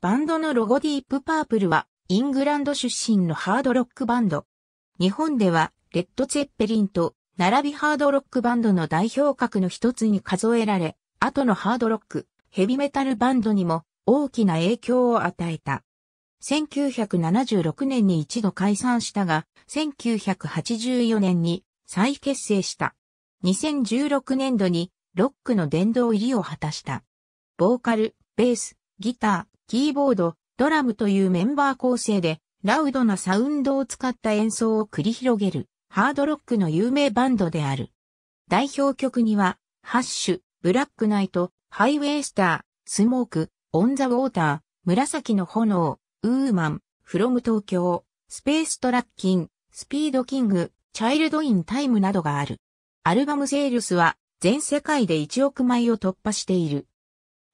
バンドのロゴディープパープルは、イングランド出身のハードロックバンド。日本では、レッド・ツェッペリンと、並びハードロックバンドの代表格の一つに数えられ、後のハードロック、ヘビメタルバンドにも大きな影響を与えた。1976年に一度解散したが、1984年に再結成した。2016年度にロックの殿堂入りを果たした。ボーカル、ベース、ギター、キーボード、ドラムというメンバー構成で、ラウドなサウンドを使った演奏を繰り広げる、ハードロックの有名バンドである。代表曲には、ハッシュ、ブラックナイト、ハイウェイスター、スモーク、オンザウォーター、紫の炎、ウーマン、フロム東京、スペーストラッキン、スピードキング、チャイルドインタイムなどがある。アルバムセールスは全世界で1億枚を突破している。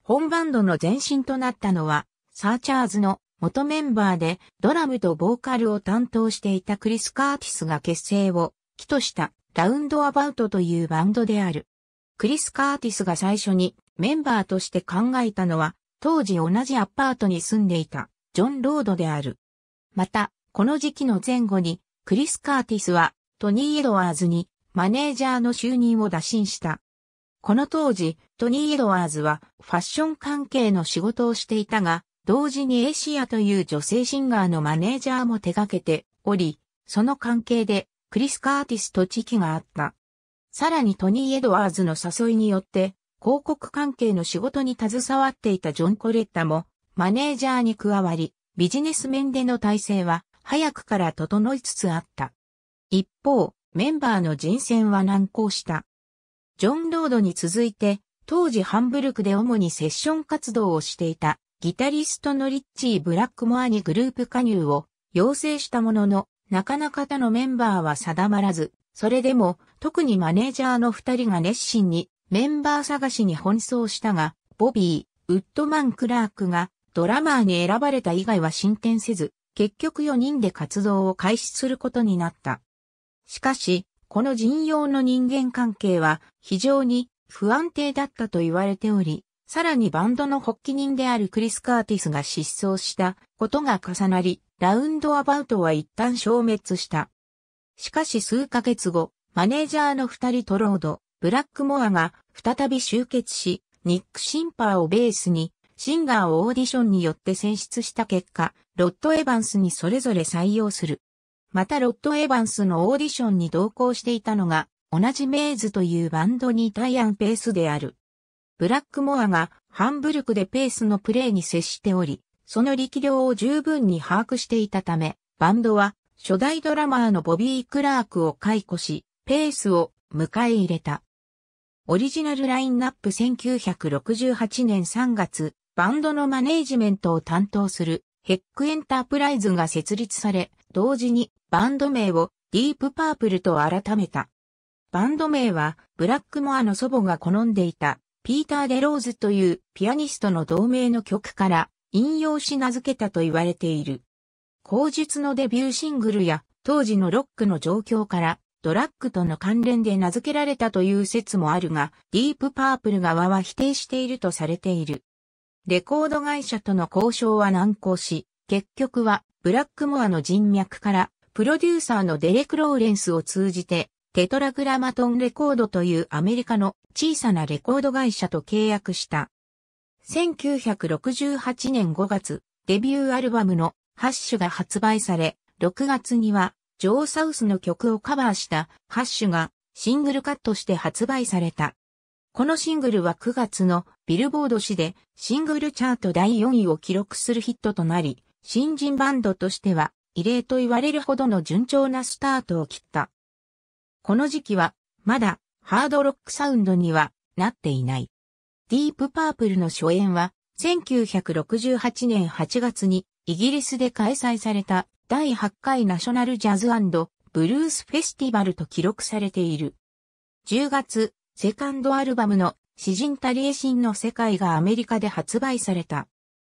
本バンドの前身となったのは、サーチャーズの元メンバーでドラムとボーカルを担当していたクリス・カーティスが結成を起としたラウンドアバウトというバンドである。クリス・カーティスが最初にメンバーとして考えたのは、当時同じアパートに住んでいたジョン・ロードである。また、この時期の前後に、クリス・カーティスはトニー・エドワーズにマネージャーの就任を打診した。この当時、トニー・エドワーズはファッション関係の仕事をしていたが、同時にエシアという女性シンガーのマネージャーも手掛けており、その関係でクリス・カーティスと地域があった。さらにトニー・エドワーズの誘いによって、広告関係の仕事に携わっていたジョン・コレッタも、マネージャーに加わり、ビジネス面での体制は早くから整いつつあった。一方、メンバーの人選は難航した。ジョン・ロードに続いて、当時ハンブルクで主にセッション活動をしていたギタリストのリッチー・ブラックモアにグループ加入を要請したものの、なかなか他のメンバーは定まらず、それでも特にマネージャーの二人が熱心にメンバー探しに奔走したが、ボビー、ウッドマン・クラークがドラマーに選ばれた以外は進展せず、結局4人で活動を開始することになった。しかし、この人用の人間関係は非常に不安定だったと言われており、さらにバンドの発起人であるクリス・カーティスが失踪したことが重なり、ラウンドアバウトは一旦消滅した。しかし数ヶ月後、マネージャーの二人トロード、ブラックモアが再び集結し、ニック・シンパーをベースに、シンガーをオーディションによって選出した結果、ロッド・エヴァンスにそれぞれ採用する。またロッド・エヴァンスのオーディションに同行していたのが、同じメイズというバンドにタイアン・ペースである。ブラックモアがハンブルクでペースのプレーに接しており、その力量を十分に把握していたため、バンドは初代ドラマーのボビー・クラークを解雇し、ペースを迎え入れた。オリジナルラインナップ1968年3月、バンドのマネージメントを担当するヘックエンタープライズが設立され、同時にバンド名をディープパープルと改めた。バンド名は、ブラックモアの祖母が好んでいた、ピーター・デローズというピアニストの同名の曲から引用し名付けたと言われている。口述のデビューシングルや当時のロックの状況からドラッグとの関連で名付けられたという説もあるが、ディープパープル側は否定しているとされている。レコード会社との交渉は難航し、結局はブラックモアの人脈からプロデューサーのデレク・ローレンスを通じてテトラグラマトンレコードというアメリカの小さなレコード会社と契約した。1968年5月、デビューアルバムのハッシュが発売され、6月にはジョー・サウスの曲をカバーしたハッシュがシングルカットして発売された。このシングルは9月のビルボード誌でシングルチャート第4位を記録するヒットとなり、新人バンドとしては異例と言われるほどの順調なスタートを切った。この時期は、まだ、ハードロックサウンドには、なっていない。ディープパープルの初演は、1968年8月に、イギリスで開催された、第8回ナショナルジャズブルースフェスティバルと記録されている。10月、セカンドアルバムの詩人タリエシンの世界がアメリカで発売された。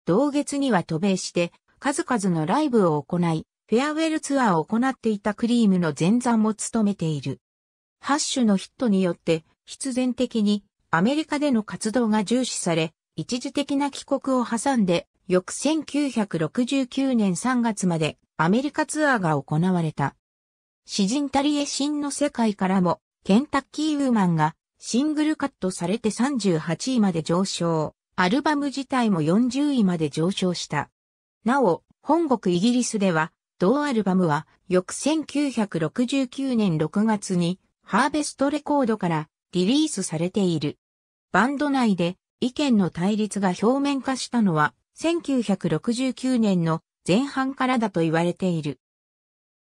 同月には渡米して、数々のライブを行い、フェアウェルツアーを行っていたクリームの前座も務めている。ハッシュのヒットによって必然的にアメリカでの活動が重視され、一時的な帰国を挟んで、翌1969年3月までアメリカツアーが行われた。詩人タリエシンの世界からも、ケンタッキーウーマンがシングルカットされて38位まで上昇、アルバム自体も40位まで上昇した。なお、本国イギリスでは、同アルバムは翌1969年6月にハーベストレコードからリリースされている。バンド内で意見の対立が表面化したのは1969年の前半からだと言われている。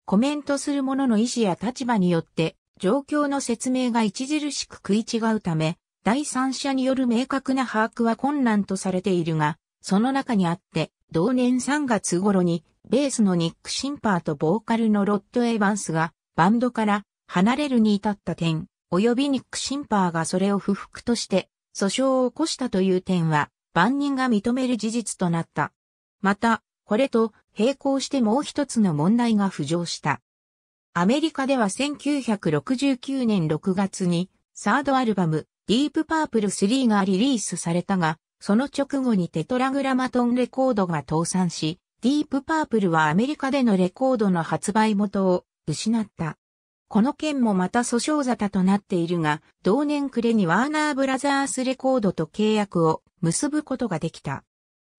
コメントする者の意思や立場によって状況の説明が著しく食い違うため、第三者による明確な把握は困難とされているが、その中にあって、同年3月頃に、ベースのニック・シンパーとボーカルのロッド・エヴァンスが、バンドから離れるに至った点、及びニック・シンパーがそれを不服として、訴訟を起こしたという点は、万人が認める事実となった。また、これと並行してもう一つの問題が浮上した。アメリカでは1969年6月に、サードアルバム、ディープパープル3がリリースされたが、その直後にテトラグラマトンレコードが倒産し、ディープパープルはアメリカでのレコードの発売元を失った。この件もまた訴訟沙汰となっているが、同年暮れにワーナーブラザースレコードと契約を結ぶことができた。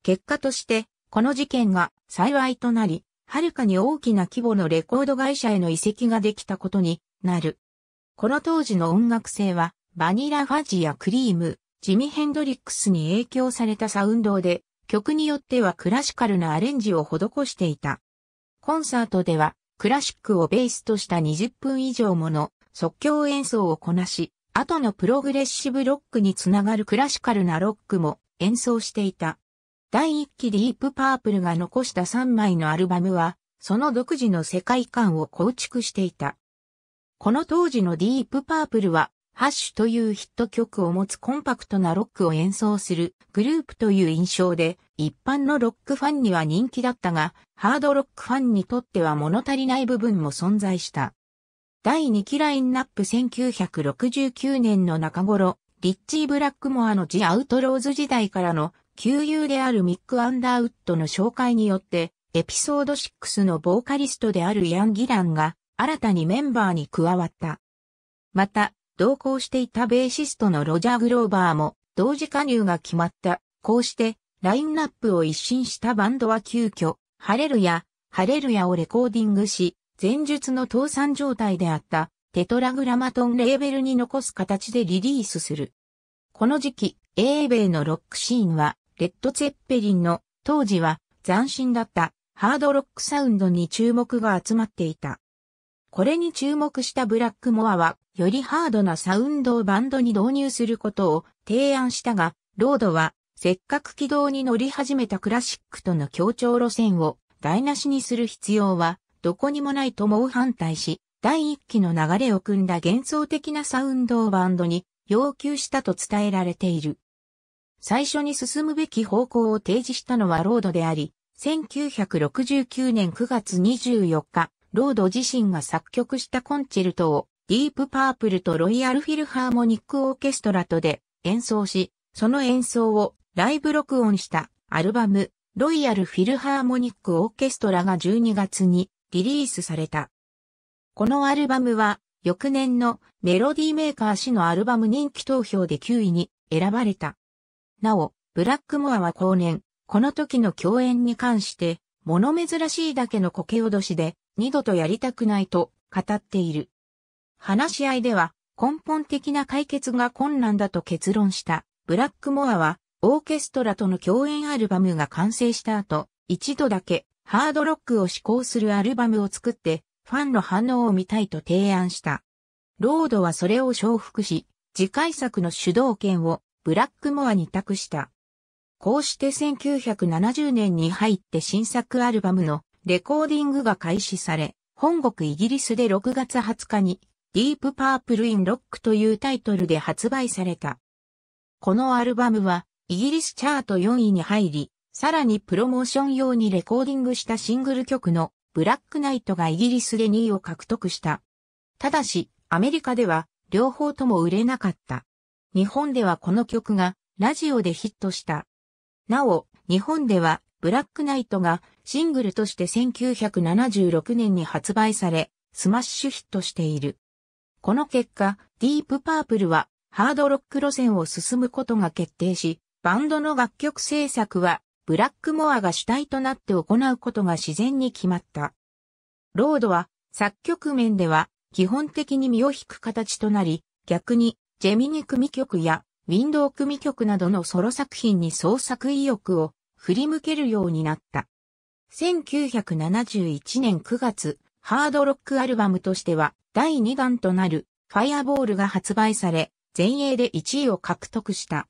結果として、この事件が幸いとなり、はるかに大きな規模のレコード会社への移籍ができたことになる。この当時の音楽性は、バニラファジやクリーム、ジミ・ヘンドリックスに影響されたサウンドで、曲によってはクラシカルなアレンジを施していた。コンサートでは、クラシックをベースとした20分以上もの即興演奏をこなし、後のプログレッシブロックにつながるクラシカルなロックも演奏していた。第1期ディープパープルが残した3枚のアルバムは、その独自の世界観を構築していた。この当時のディープパープルはハッシュというヒット曲を持つコンパクトなロックを演奏するグループという印象で、一般のロックファンには人気だったが、ハードロックファンにとっては物足りない部分も存在した。第2期ラインナップ1969年の中頃、リッチー・ブラックモアのジ・アウトローズ時代からの旧友であるミック・アンダーウッドの紹介によって、エピソード6のボーカリストであるヤン・ギランが新たにメンバーに加わった。また、同行していたベーシストのロジャー・グローバーも同時加入が決まった。こうして、ラインナップを一新したバンドは急遽、ハレルヤ、ハレルヤをレコーディングし、前述の倒産状態であったテトラグラマトンレーベルに残す形でリリースする。この時期、英米のロックシーンは、レッド・ツェッペリンの当時は斬新だったハードロックサウンドに注目が集まっていた。これに注目したブラックモアは、よりハードなサウンドをバンドに導入することを提案したが、ロードは、せっかく軌道に乗り始めたクラシックとの協調路線を台無しにする必要は、どこにもないと猛反対し、第一期の流れを組んだ幻想的なサウンドをバンドに要求したと伝えられている。最初に進むべき方向を提示したのはロードであり、1969年9月24日、ロード自身が作曲したコンチェルトをディープパープルとロイヤルフィルハーモニックオーケストラとで演奏し、その演奏をライブ録音したアルバムロイヤルフィルハーモニックオーケストラが12月にリリースされた。このアルバムは翌年のメロディーメーカー氏のアルバム人気投票で9位に選ばれた。なお、ブラックモアは後年、この時の共演に関して、物珍しいだけの苔脅しで、二度とやりたくないと語っている。話し合いでは根本的な解決が困難だと結論したブラックモアはオーケストラとの共演アルバムが完成した後、一度だけハードロックを志向するアルバムを作ってファンの反応を見たいと提案した。ロードはそれを承服し、次回作の主導権をブラックモアに託した。こうして1970年に入って新作アルバムのレコーディングが開始され、本国イギリスで6月20日に、ディープパープルインロックというタイトルで発売された。このアルバムは、イギリスチャート4位に入り、さらにプロモーション用にレコーディングしたシングル曲のブラックナイトがイギリスで2位を獲得した。ただし、アメリカでは両方とも売れなかった。日本ではこの曲がラジオでヒットした。なお、日本ではブラックナイトがシングルとして1976年に発売され、スマッシュヒットしている。この結果、ディープパープルはハードロック路線を進むことが決定し、バンドの楽曲制作はブラックモアが主体となって行うことが自然に決まった。ロードは作曲面では基本的に身を引く形となり、逆にジェミニ組曲やウィンドウ組曲などのソロ作品に創作意欲を振り向けるようになった。1971年9月、ハードロックアルバムとしては第2弾となるファイアボールが発売され、前衛で1位を獲得した。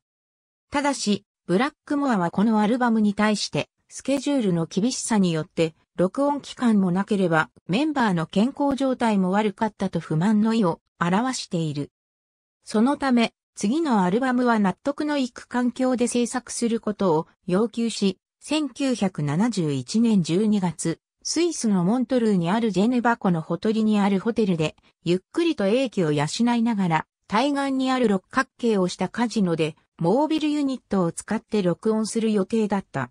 ただし、ブラックモアはこのアルバムに対して、スケジュールの厳しさによって、録音期間もなければ、メンバーの健康状態も悪かったと不満の意を表している。そのため、次のアルバムは納得のいく環境で制作することを要求し、1971年12月、スイスのモントルーにあるジェネバ湖のほとりにあるホテルで、ゆっくりと英気を養いながら、対岸にある六角形をしたカジノで、モービルユニットを使って録音する予定だった。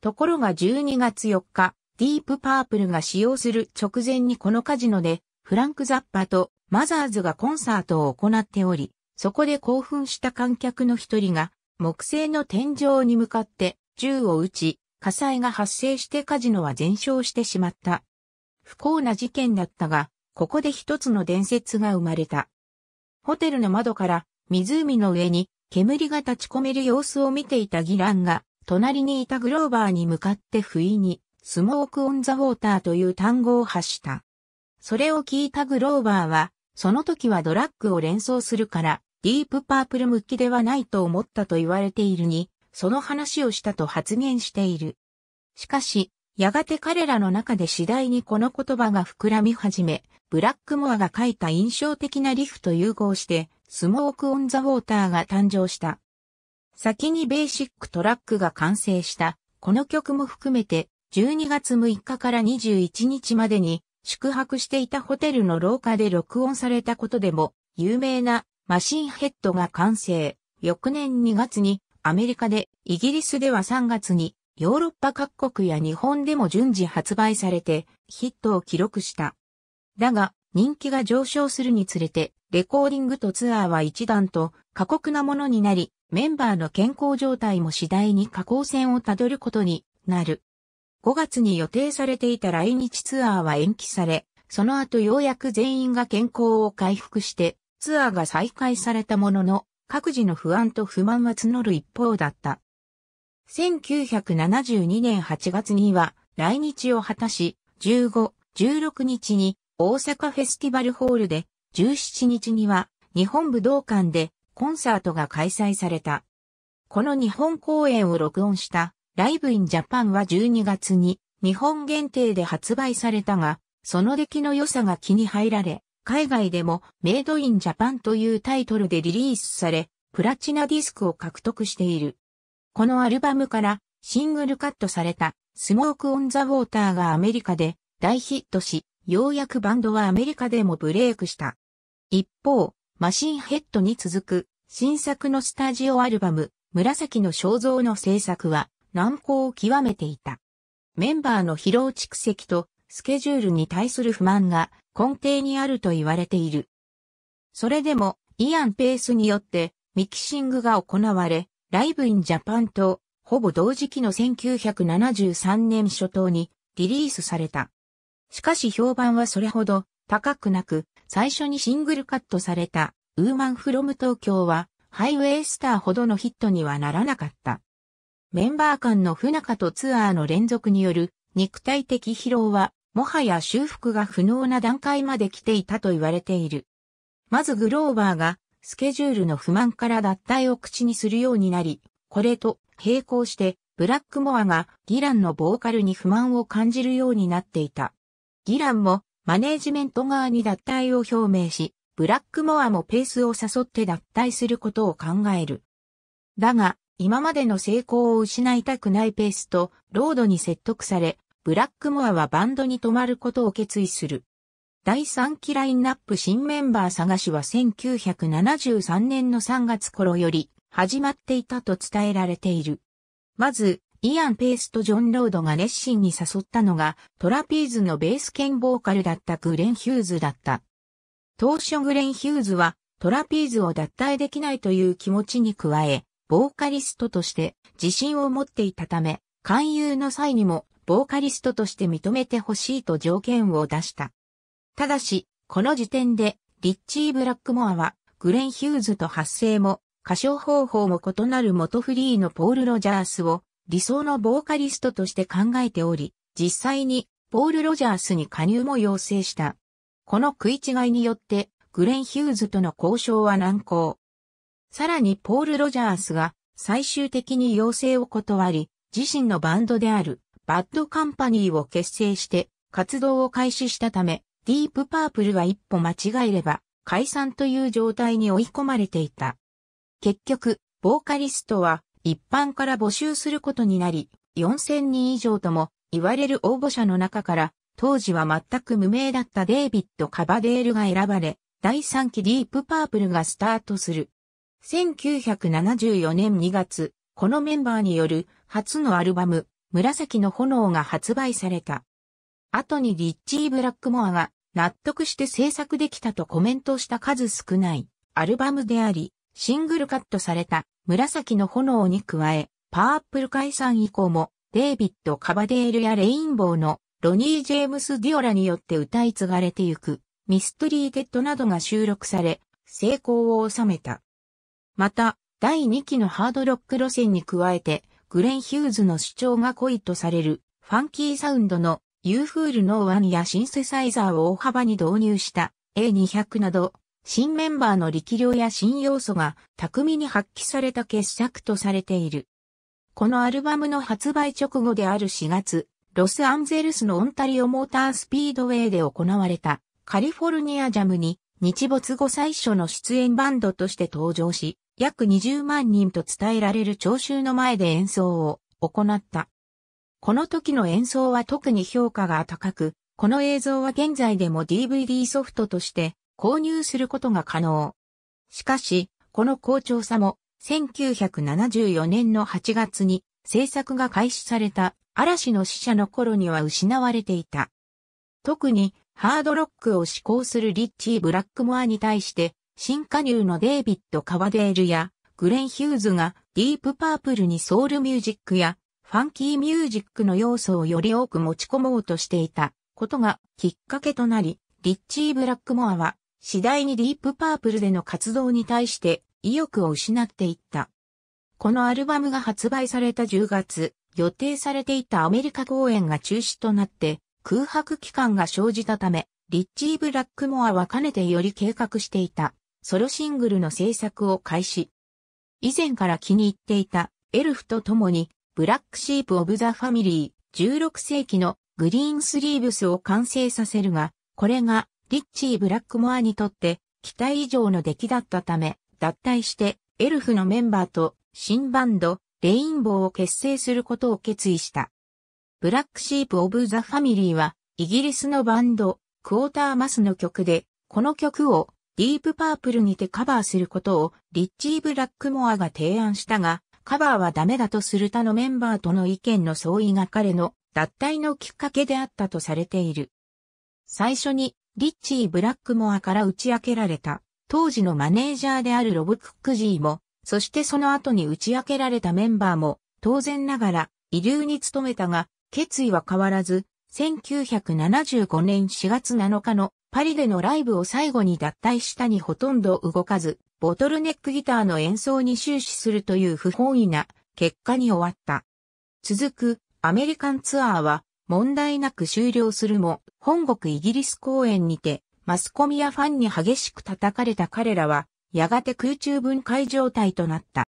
ところが12月4日、ディープパープルが使用する直前にこのカジノで、フランク・ザッパとマザーズがコンサートを行っており、そこで興奮した観客の一人が、木製の天井に向かって銃を撃ち、火災が発生してカジノは全焼してしまった。不幸な事件だったが、ここで一つの伝説が生まれた。ホテルの窓から湖の上に煙が立ち込める様子を見ていたギランが、隣にいたグローバーに向かって不意に、スモークオンザウォーターという単語を発した。それを聞いたグローバーは、その時はドラッグを連想するから、ディープパープル向きではないと思ったと言われているに、その話をしたと発言している。しかし、やがて彼らの中で次第にこの言葉が膨らみ始め、ブラックモアが書いた印象的なリフと融合して、スモーク・オン・ザ・ウォーターが誕生した。先にベーシックトラックが完成した、この曲も含めて、12月6日から21日までに、宿泊していたホテルの廊下で録音されたことでも、有名なマシンヘッドが完成。翌年2月にアメリカで、イギリスでは3月に、ヨーロッパ各国や日本でも順次発売されて、ヒットを記録した。だが、人気が上昇するにつれて、レコーディングとツアーは一段と過酷なものになり、メンバーの健康状態も次第に下降線をたどることになる。5月に予定されていた来日ツアーは延期され、その後ようやく全員が健康を回復してツアーが再開されたものの、各自の不安と不満は募る一方だった。1972年8月には来日を果たし、15、16日に大阪フェスティバルホールで、17日には日本武道館でコンサートが開催された。この日本公演を録音したライブインジャパンは12月に日本限定で発売されたが、その出来の良さが気に入られ、海外でもメイドインジャパンというタイトルでリリースされ、プラチナディスクを獲得している。このアルバムからシングルカットされたスモークオンザウォーターがアメリカで大ヒットし、ようやくバンドはアメリカでもブレイクした。一方、マシンヘッドに続く新作のスタジオアルバム、紫の肖像の制作は難航を極めていた。メンバーの疲労蓄積とスケジュールに対する不満が根底にあると言われている。それでも、イアン・ペースによってミキシングが行われ、ライブ・イン・ジャパンとほぼ同時期の1973年初頭にリリースされた。しかし評判はそれほど高くなく、最初にシングルカットされたウーマン・フロム東京はハイウェイスターほどのヒットにはならなかった。メンバー間の不仲とツアーの連続による肉体的疲労はもはや修復が不能な段階まで来ていたと言われている。まずグローバーがスケジュールの不満から脱退を口にするようになり、これと並行してブラックモアがギランのボーカルに不満を感じるようになっていた。ギランもマネージメント側に脱退を表明し、ブラックモアもペースを誘って脱退することを考える。だが、今までの成功を失いたくないペースと、ロードに説得され、ブラックモアはバンドに泊まることを決意する。第3期ラインナップ新メンバー探しは1973年の3月頃より始まっていたと伝えられている。まず、イアン・ペースとジョン・ロードが熱心に誘ったのが、トラピーズのベース兼ボーカルだったグレン・ヒューズだった。当初グレン・ヒューズは、トラピーズを脱退できないという気持ちに加え、ボーカリストとして自信を持っていたため、勧誘の際にもボーカリストとして認めてほしいと条件を出した。ただし、この時点で、リッチー・ブラックモアは、グレン・ヒューズと発声も、歌唱方法も異なる元フリーのポール・ロジャースを、理想のボーカリストとして考えており、実際に、ポール・ロジャースに加入も要請した。この食い違いによって、グレン・ヒューズとの交渉は難航。さらにポール・ロジャースが最終的に要請を断り、自身のバンドであるバッドカンパニーを結成して活動を開始したため、ディープパープルは一歩間違えれば解散という状態に追い込まれていた。結局、ボーカリストは一般から募集することになり、4000人以上とも言われる応募者の中から、当時は全く無名だったデイビッド・カバデールが選ばれ、第3期ディープパープルがスタートする。1974年2月、このメンバーによる初のアルバム、紫の炎が発売された。後にリッチー・ブラックモアが納得して制作できたとコメントした数少ないアルバムであり、シングルカットされた紫の炎に加え、パープル解散以降もデイビッド・カバデールやレインボーのロニー・ジェームス・ディオラによって歌い継がれてゆくミストリーテッドなどが収録され、成功を収めた。また、第2期のハードロック路線に加えて、グレン・ヒューズの主張が濃いとされる、ファンキーサウンドのユーフールのワンやシンセサイザーを大幅に導入した A200 など、新メンバーの力量や新要素が巧みに発揮された傑作とされている。このアルバムの発売直後である4月、ロスアンゼルスのオンタリオモータースピードウェイで行われたカリフォルニアジャムに日没後最初の出演バンドとして登場し、約20万人と伝えられる聴衆の前で演奏を行った。この時の演奏は特に評価が高く、この映像は現在でも DVD ソフトとして購入することが可能。しかし、この好調さも1974年の8月に制作が開始された嵐の死者の頃には失われていた。特にハードロックを志向するリッチー・ブラックモアに対して新加入のデイビッド・カワデールやグレン・ヒューズがディープパープルにソウルミュージックやファンキーミュージックの要素をより多く持ち込もうとしていたことがきっかけとなり、リッチー・ブラックモアは次第にディープパープルでの活動に対して意欲を失っていった。このアルバムが発売された10月、予定されていたアメリカ公演が中止となって空白期間が生じたため、リッチー・ブラックモアはかねてより計画していたソロシングルの制作を開始。以前から気に入っていたエルフと共にブラックシープ・オブ・ザ・ファミリー16世紀のグリーンスリーブスを完成させるが、これがリッチー・ブラックモアにとって期待以上の出来だったため、脱退してエルフのメンバーと新バンドレインボーを結成することを決意した。ブラックシープ・オブ・ザ・ファミリーはイギリスのバンドクォーターマスの曲で、この曲をディープパープルにてカバーすることをリッチー・ブラックモアが提案したが、カバーはダメだとする他のメンバーとの意見の相違が彼の脱退のきっかけであったとされている。最初にリッチー・ブラックモアから打ち明けられた当時のマネージャーであるロブ・クックジーも、そしてその後に打ち明けられたメンバーも当然ながら遺留に努めたが決意は変わらず1975年4月7日のパリでのライブを最後に脱退したにほとんど動かず、ボトルネックギターの演奏に終始するという不本意な結果に終わった。続くアメリカンツアーは問題なく終了するも、本国イギリス公演にて、マスコミやファンに激しく叩かれた彼らは、やがて空中分解状態となった。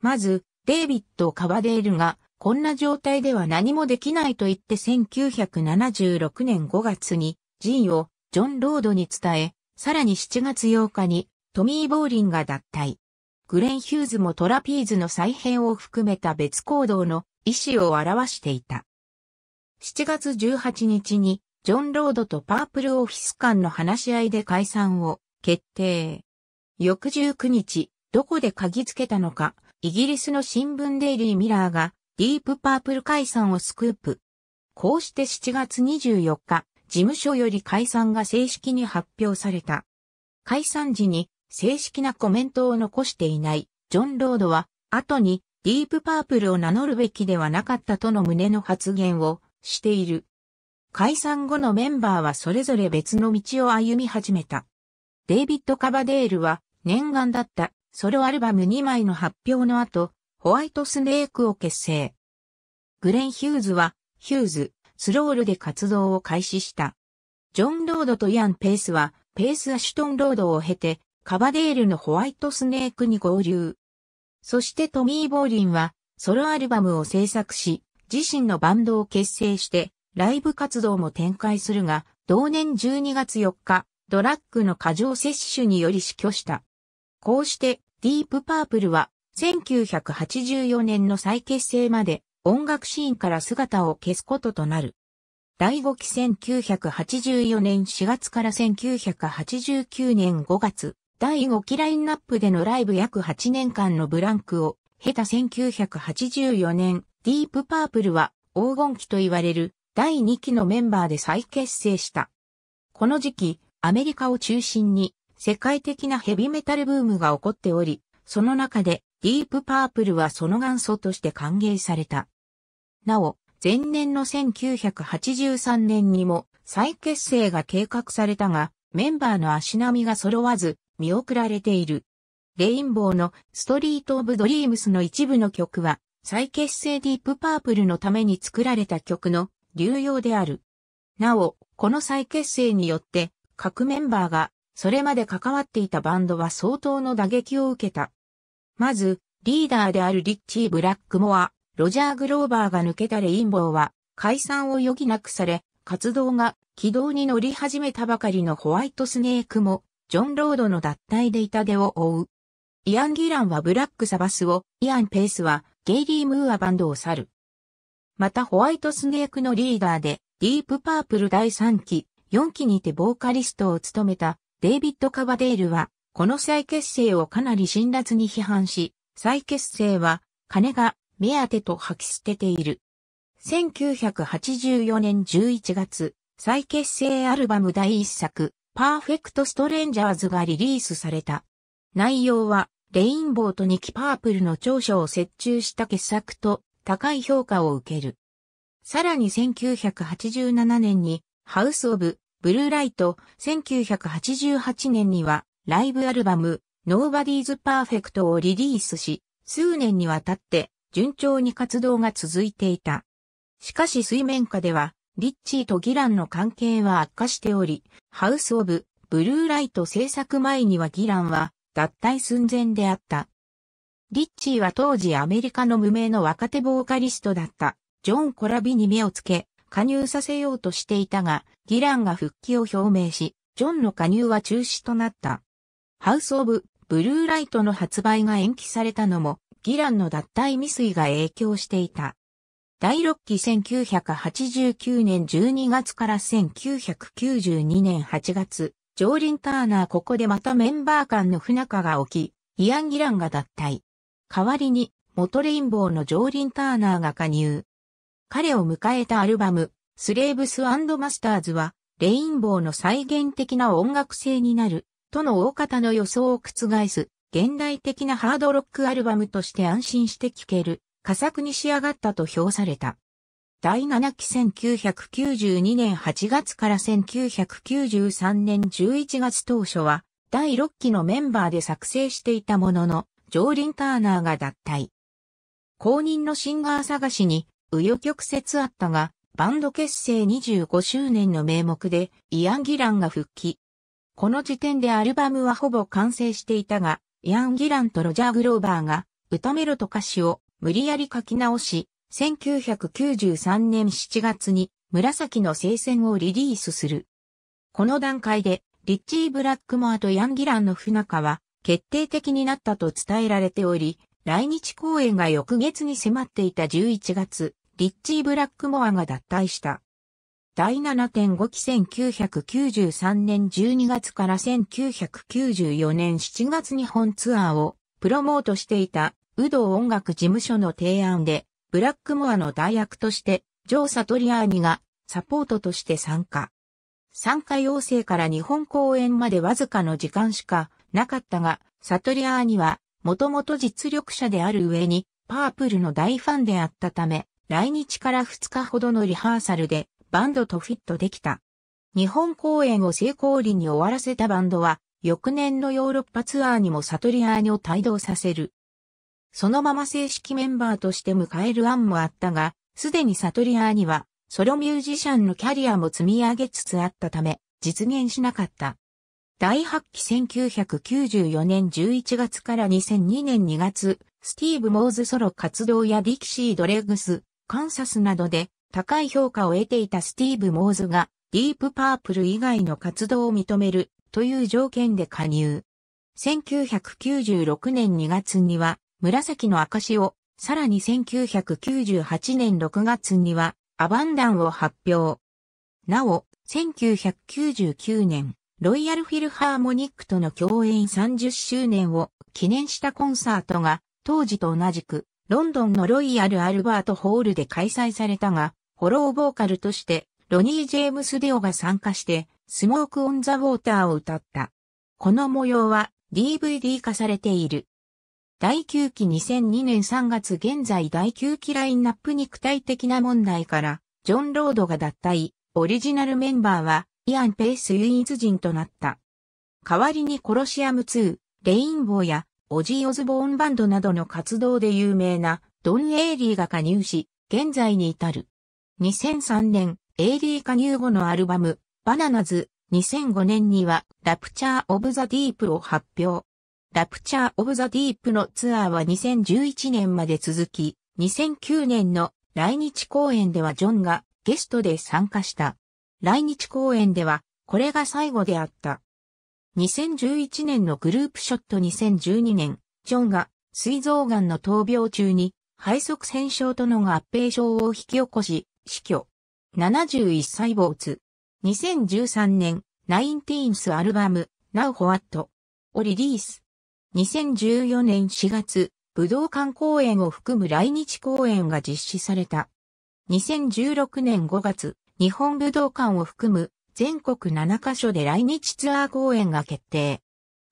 まず、デイビッド・カバデールが、こんな状態では何もできないと言って1976年5月に、ジンをジョン・ロードに伝え、さらに7月8日にトミー・ボーリンが脱退。グレン・ヒューズもトラピーズの再編を含めた別行動の意思を表していた。7月18日にジョン・ロードとパープルオフィス間の話し合いで解散を決定。翌19日、どこで嗅ぎつけたのか、イギリスの新聞デイリー・ミラーがディープパープル解散をスクープ。こうして7月24日、事務所より解散が正式に発表された。解散時に正式なコメントを残していないジョン・ロードは後にディープパープルを名乗るべきではなかったとの胸の発言をしている。解散後のメンバーはそれぞれ別の道を歩み始めた。デイビッド・カバデールは念願だったソロアルバム2枚の発表の後、ホワイトスネークを結成。グレン・ヒューズは、ヒューズ、スロールで活動を開始した。ジョン・ロードとイアン・ペースは、ペース・アシュトン・ロードを経て、カバデールのホワイトスネークに合流。そしてトミー・ボーリンは、ソロアルバムを制作し、自身のバンドを結成して、ライブ活動も展開するが、同年12月4日、ドラッグの過剰摂取により死去した。こうして、ディープパープルは、1984年の再結成まで音楽シーンから姿を消すこととなる。第5期1984年4月から1989年5月、第5期ラインナップでのライブ約8年間のブランクを経た1984年、ディープパープルは黄金期と言われる第2期のメンバーで再結成した。この時期、アメリカを中心に世界的なヘビメタルブームが起こっており、その中でディープパープルはその元祖として歓迎された。なお、前年の1983年にも再結成が計画されたが、メンバーの足並みが揃わず、見送られている。レインボーのストリート・オブ・ドリームスの一部の曲は、再結成ディープ・パープルのために作られた曲の流用である。なお、この再結成によって、各メンバーが、それまで関わっていたバンドは相当の打撃を受けた。まず、リーダーであるリッチー・ブラックモア、ロジャー・グローバーが抜けたレインボーは解散を余儀なくされ、活動が軌道に乗り始めたばかりのホワイトスネークも、ジョン・ロードの脱退で痛手を負う。イアン・ギランはブラック・サバスを、イアン・ペースはゲイリー・ムーアバンドを去る。またホワイトスネークのリーダーで、ディープ・パープル第3期、4期にてボーカリストを務めたデイビッド・カバデールは、この再結成をかなり辛辣に批判し、再結成は、金が目当てと吐き捨てている。1984年11月、再結成アルバム第一作、パーフェクトストレンジャーズがリリースされた。内容は、レインボーとニキパープルの長所を折衷した傑作と高い評価を受ける。さらに1987年に、ハウス・オブ・ブルーライト、1988年には、ライブアルバム、ノーバディーズ・パーフェクトをリリースし、数年にわたって順調に活動が続いていた。しかし水面下では、リッチーとギランの関係は悪化しており、ハウス・オブ・ブルーライト制作前にはギランは脱退寸前であった。リッチーは当時アメリカの無名の若手ボーカリストだった、ジョン・コラビに目をつけ、加入させようとしていたが、ギランが復帰を表明し、ジョンの加入は中止となった。ハウス・オブ・ブルーライトの発売が延期されたのも、ギランの脱退未遂が影響していた。第6期1989年12月から1992年8月、ジョーリン・ターナーここでまたメンバー間の不仲が起き、イアン・ギランが脱退。代わりに、元レインボーのジョーリン・ターナーが加入。彼を迎えたアルバム、スレーブスマスターズは、レインボーの再現的な音楽性になる、との大方の予想を覆す、現代的なハードロックアルバムとして安心して聴ける、佳作に仕上がったと評された。第7期1992年8月から1993年11月当初は、第6期のメンバーで作成していたものの、ジョーリン・ターナーが脱退。公認のシンガー探しに、紆余曲折あったが、バンド結成25周年の名目で、イアン・ギランが復帰。この時点でアルバムはほぼ完成していたが、イアン・ギランとロジャー・グローバーが、歌メロと歌詞を無理やり書き直し、1993年7月に紫の聖戦をリリースする。この段階で、リッチー・ブラックモアとヤン・ギランの不仲は決定的になったと伝えられており、来日公演が翌月に迫っていた11月、リッチー・ブラックモアが脱退した。第7.5期1993年12月から1994年7月日本ツアーをプロモートしていた、武道音楽事務所の提案で、ブラックモアの代役として、ジョー・サトリアーニがサポートとして参加。参加要請から日本公演までわずかの時間しかなかったが、サトリアーニは、もともと実力者である上に、パープルの大ファンであったため、来日から2日ほどのリハーサルで、バンドとフィットできた。日本公演を成功裏に終わらせたバンドは、翌年のヨーロッパツアーにもサトリアーニを帯同させる。そのまま正式メンバーとして迎える案もあったが、すでにサトリアーニは、ソロミュージシャンのキャリアも積み上げつつあったため、実現しなかった。第8期1994年11月から2002年2月、スティーブ・モーズソロ活動やディキシー・ドレグス、カンサスなどで高い評価を得ていたスティーブ・モーズがディープ・パープル以外の活動を認めるという条件で加入。1996年2月には紫の証を、さらに1998年6月にはアバンダンを発表。なお、1999年、ロイヤルフィルハーモニックとの共演30周年を記念したコンサートが当時と同じくロンドンのロイヤルアルバートホールで開催されたが、フォローボーカルとして、ロニー・ジェームス・デオが参加して、スモーク・オン・ザ・ウォーターを歌った。この模様は DVD 化されている。第9期2002年3月現在第9期ラインナップに具体的な問題から、ジョン・ロードが脱退、オリジナルメンバーはイアン・ペースユ唯ズ人となった。代わりにコロシアム2、レインボーやオジー・オズボーンバンドなどの活動で有名なドン・エイリーが加入し、現在に至る。2003年、AD 加入後のアルバム、バナナズ、2005年には、ラプチャー・オブ・ザ・ディープを発表。ラプチャー・オブ・ザ・ディープのツアーは2011年まで続き、2009年の来日公演ではジョンがゲストで参加した。来日公演では、これが最後であった。2011年のグループショット2012年、ジョンが、膵臓癌の闘病中に、肺塞栓症との合併症を引き起こし、死去。71歳没。2013年、ナインティーンスアルバム、Now What? をリリース。2014年4月、武道館公演を含む来日公演が実施された。2016年5月、日本武道館を含む全国7カ所で来日ツアー公演が決定。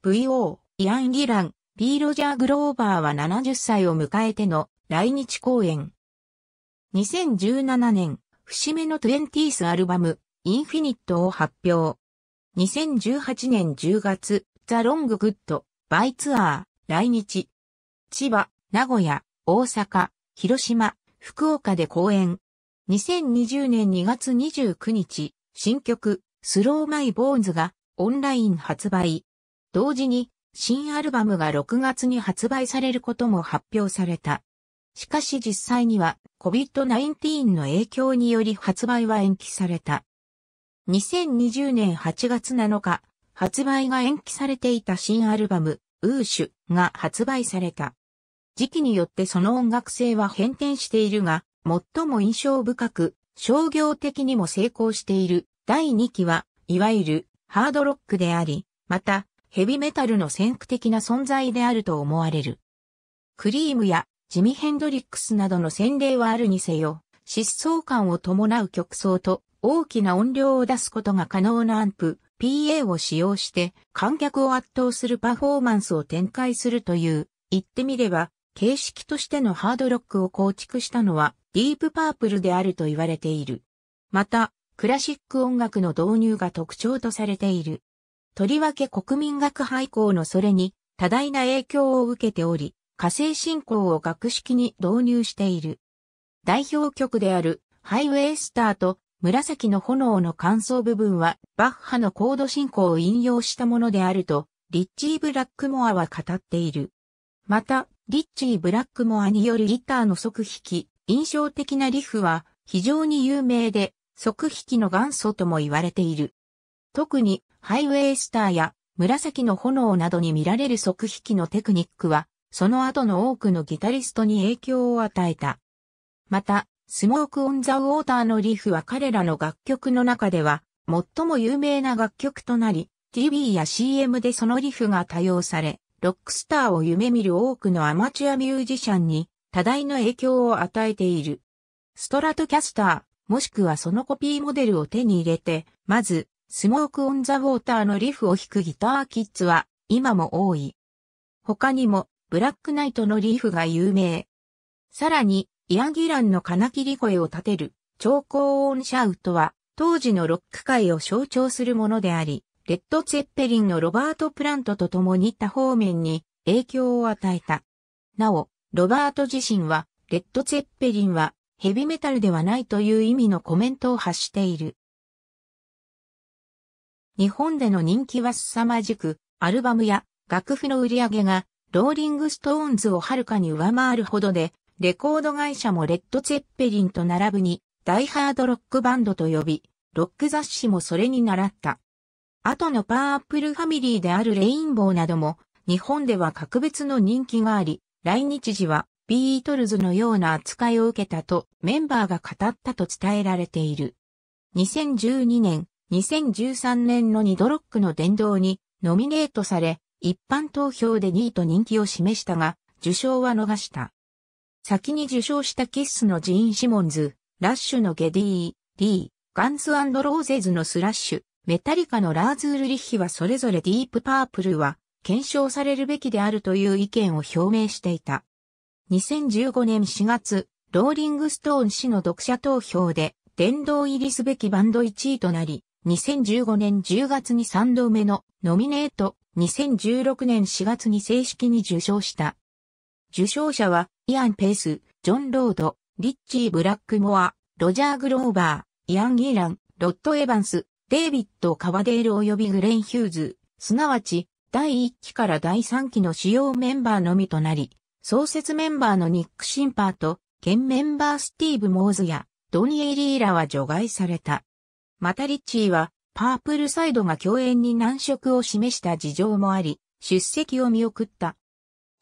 VO、イアン・ギラン、B・ ロジャー・グローバーは70歳を迎えての来日公演。2017年、節目のトゥエンティースアルバム、インフィニットを発表。2018年10月、ザ・ロング・グッド、バイツアー、来日。千葉、名古屋、大阪、広島、福岡で公演。2020年2月29日、新曲、スローマイ・ボーンズがオンライン発売。同時に、新アルバムが6月に発売されることも発表された。しかし実際には COVID-19 の影響により発売は延期された。2020年8月7日、発売が延期されていた新アルバム、ウーシュが発売された。時期によってその音楽性は変転しているが、最も印象深く、商業的にも成功している第2期は、いわゆるハードロックであり、またヘビメタルの先駆的な存在であると思われる。クリームやジミヘンドリックスなどの洗礼はあるにせよ、疾走感を伴う曲奏と大きな音量を出すことが可能なアンプ、PA を使用して観客を圧倒するパフォーマンスを展開するという、言ってみれば、形式としてのハードロックを構築したのはディープパープルであると言われている。また、クラシック音楽の導入が特徴とされている。とりわけ国民学廃校のそれに多大な影響を受けており、火星信仰を学式に導入している。代表曲であるハイウェイスターと紫の炎の感想部分はバッハのコード進行を引用したものであるとリッチー・ブラックモアは語っている。また、リッチー・ブラックモアによるギターの即弾き、印象的なリフは非常に有名で、即弾きの元祖とも言われている。特に、ハイウェイスターや紫の炎などに見られる即弾きのテクニックはその後の多くのギタリストに影響を与えた。また、スモーク・オン・ザ・ウォーターのリフは彼らの楽曲の中では、最も有名な楽曲となり、TV や CM でそのリフが多用され、ロックスターを夢見る多くのアマチュアミュージシャンに多大な影響を与えている。ストラトキャスター、もしくはそのコピーモデルを手に入れて、まず、スモーク・オン・ザ・ウォーターのリフを弾くギターキッズは、今も多い。他にも、ブラックナイトのリーフが有名。さらに、イアギランの金切り声を立てる、超高音シャウトは、当時のロック界を象徴するものであり、レッド・ツェッペリンのロバート・プラントと共に他方面に影響を与えた。なお、ロバート自身は、レッド・ツェッペリンはヘビメタルではないという意味のコメントを発している。日本での人気は凄まじく、アルバムや楽譜の売り上げがローリングストーンズをはるかに上回るほどで、レコード会社もレッド・ツェッペリンと並ぶに、ダイハードロックバンドと呼び、ロック雑誌もそれに習った。後のパープルファミリーであるレインボーなども、日本では格別の人気があり、来日時はビートルズのような扱いを受けたとメンバーが語ったと伝えられている。2012年、2013年のニドロックの殿堂にノミネートされ、一般投票で2位と人気を示したが、受賞は逃した。先に受賞したキッスのジーン・シモンズ、ラッシュのゲディリー、ガンズローゼズのスラッシュ、メタリカのラーズ・ールリッヒはそれぞれディープパープルは検証されるべきであるという意見を表明していた。2015年4月、ローリングストーン氏の読者投票で殿堂入りすべきバンド1位となり、2015年10月に3度目のノミネート2016年4月に正式に受賞した。受賞者は、イアン・ペース、ジョン・ロード、リッチー・ブラックモア、ロジャー・グローバー、イアン・ギーラン、ロッド・エヴァンス、デイビッド・カワデール及びグレン・ヒューズ、すなわち、第1期から第3期の主要メンバーのみとなり、創設メンバーのニック・シンパーと、現メンバースティーブ・モーズや、ドニエリーラは除外された。またリッチーは、パープルサイドが共演に難色を示した事情もあり、出席を見送った。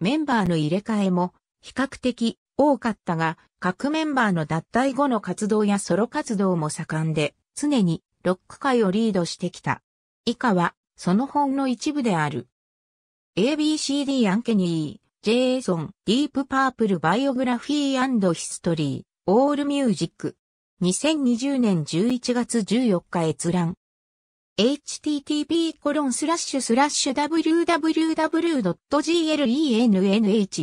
メンバーの入れ替えも比較的多かったが、各メンバーの脱退後の活動やソロ活動も盛んで、常にロック界をリードしてきた。以下は、その本の一部である。ABCD アンケニー、ジェイソン、ディープパープルバイオグラフィーヒストリー、オールミュージック。2020年11月14日閲覧。http://www.glenhuges.com h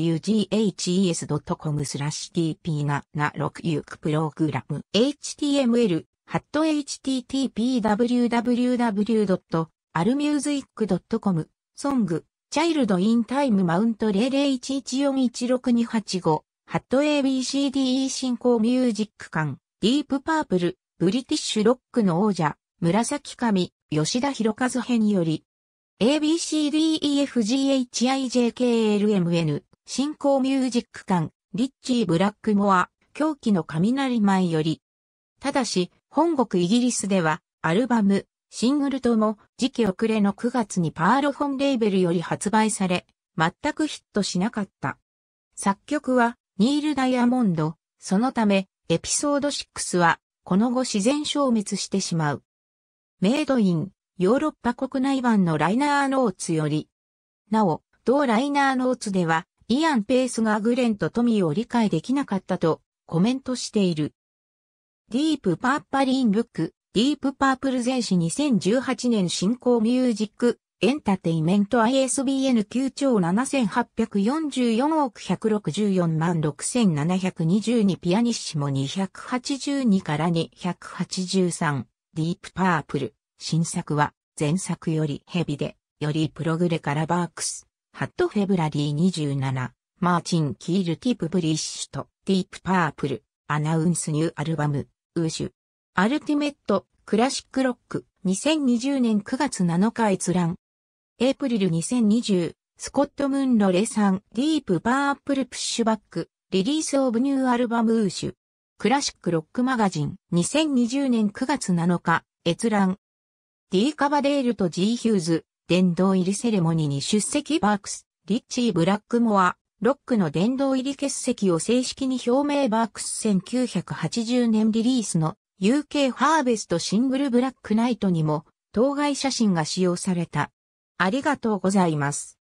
スラッシュ tp がな6ゆくプログラム html ハット http://www.almusic.com ソングチャイルドインタイムマウント0 0 1 1 4 1 6 2 8 5ハット ABCDE 進行ミュージック館ディープパープルブリティッシュロックの王者紫髪吉田博和編より、ABCDEFGHIJKLMN、新興ミュージック館、リッチー・ブラックモア、狂気の雷舞より。ただし、本国イギリスでは、アルバム、シングルとも、時期遅れの9月にパール本レーベルより発売され、全くヒットしなかった。作曲は、ニール・ダイヤモンド、そのため、エピソード6は、この後自然消滅してしまう。メイドイン、ヨーロッパ国内版のライナーノーツより。なお、同ライナーノーツでは、イアン・ペースがグレンとトミーを理解できなかったとコメントしている。ディープ・パーパリン・ブック、ディープ・パープル全史2018年進行ミュージック、エンタテイメント ISBN 9兆7844億164万6722ピアニッシモ282から283。ディープパープル。新作は前作よりヘビで、よりプログレからバークス。ハットフェブラリー27、マーチン・キール・ティプ・ブリッシュとディープ・パープル、アナウンスニューアルバム、ウーシュ。アルティメット、クラシックロック、2020年9月7日閲覧。エイプリル2020、スコット・ムンロレさん、ディープ・パープル・プッシュバック、リリース・オブ・ニューアルバム・ウーシュ。クラシックロックマガジン2020年9月7日閲覧 D カバデールと G ヒューズ殿堂入りセレモニーに出席バークスリッチー・ブラックモアロックの殿堂入り欠席を正式に表明バークス1980年リリースの UK ハーベストシングルブラックナイトにも当該写真が使用された。ありがとうございます。